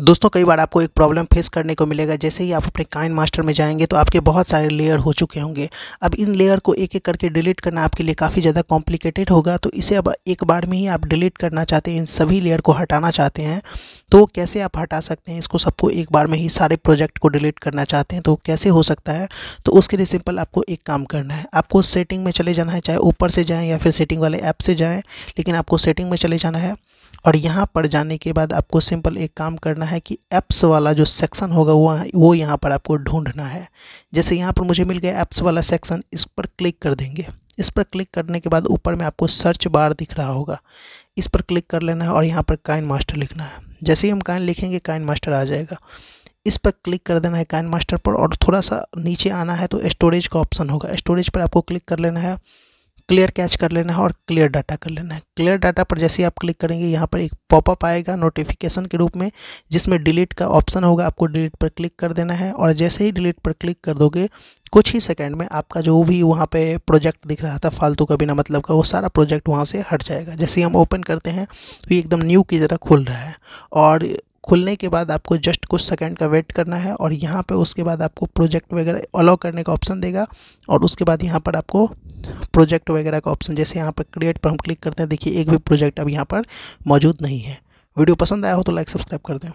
दोस्तों कई बार आपको एक प्रॉब्लम फेस करने को मिलेगा जैसे ही आप अपने काइन मास्टर में जाएंगे तो आपके बहुत सारे लेयर हो चुके होंगे अब इन लेयर को एक एक करके डिलीट करना आपके लिए काफ़ी ज़्यादा कॉम्प्लिकेटेड होगा तो इसे अब एक बार में ही आप डिलीट करना चाहते हैं इन सभी लेयर को हटाना चाहते हैं तो कैसे आप हटा सकते हैं इसको सबको एक बार में ही सारे प्रोजेक्ट को डिलीट करना चाहते हैं तो कैसे हो सकता है तो उसके लिए सिंपल आपको एक काम करना है आपको सेटिंग में चले जाना है चाहे ऊपर से जाएँ या फिर सेटिंग वाले ऐप से जाएँ लेकिन आपको सेटिंग में चले जाना है और यहाँ पर जाने के बाद आपको सिंपल एक काम करना है कि ऐप्स वाला जो सेक्शन होगा वो वो यहाँ पर आपको ढूंढना है जैसे यहाँ पर मुझे मिल गया ऐप्स वाला सेक्शन इस पर क्लिक कर देंगे इस पर क्लिक करने के बाद ऊपर में आपको सर्च बार दिख रहा होगा इस पर क्लिक कर लेना है और यहाँ पर काइन मास्टर लिखना है जैसे ही हम काइन लिखेंगे काइन मास्टर आ जाएगा इस पर क्लिक कर देना है काइन मास्टर पर और थोड़ा सा नीचे आना है तो स्टोरेज का ऑप्शन होगा स्टोरेज पर आपको क्लिक कर लेना है क्लियर कैच कर लेना है और क्लियर डाटा कर लेना है क्लियर डाटा पर जैसे ही आप क्लिक करेंगे यहाँ पर एक पॉपअप आएगा नोटिफिकेशन के रूप में जिसमें डिलीट का ऑप्शन होगा आपको डिलीट पर क्लिक कर देना है और जैसे ही डिलीट पर क्लिक कर दोगे कुछ ही सेकंड में आपका जो भी वहाँ पे प्रोजेक्ट दिख रहा था फालतू का बिना मतलब का वो सारा प्रोजेक्ट वहाँ से हट जाएगा जैसे ही हम ओपन करते हैं तो ये एकदम न्यू की तरह खुल रहा है और खुलने के बाद आपको जस्ट कुछ सेकंड का वेट करना है और यहाँ पे उसके बाद आपको प्रोजेक्ट वगैरह अलाउ करने का ऑप्शन देगा और उसके बाद यहाँ पर आपको प्रोजेक्ट वगैरह का ऑप्शन जैसे यहाँ पर क्रिएट पर हम क्लिक करते हैं देखिए एक भी प्रोजेक्ट अब यहाँ पर मौजूद नहीं है वीडियो पसंद आया हो तो लाइक सब्सक्राइब कर दें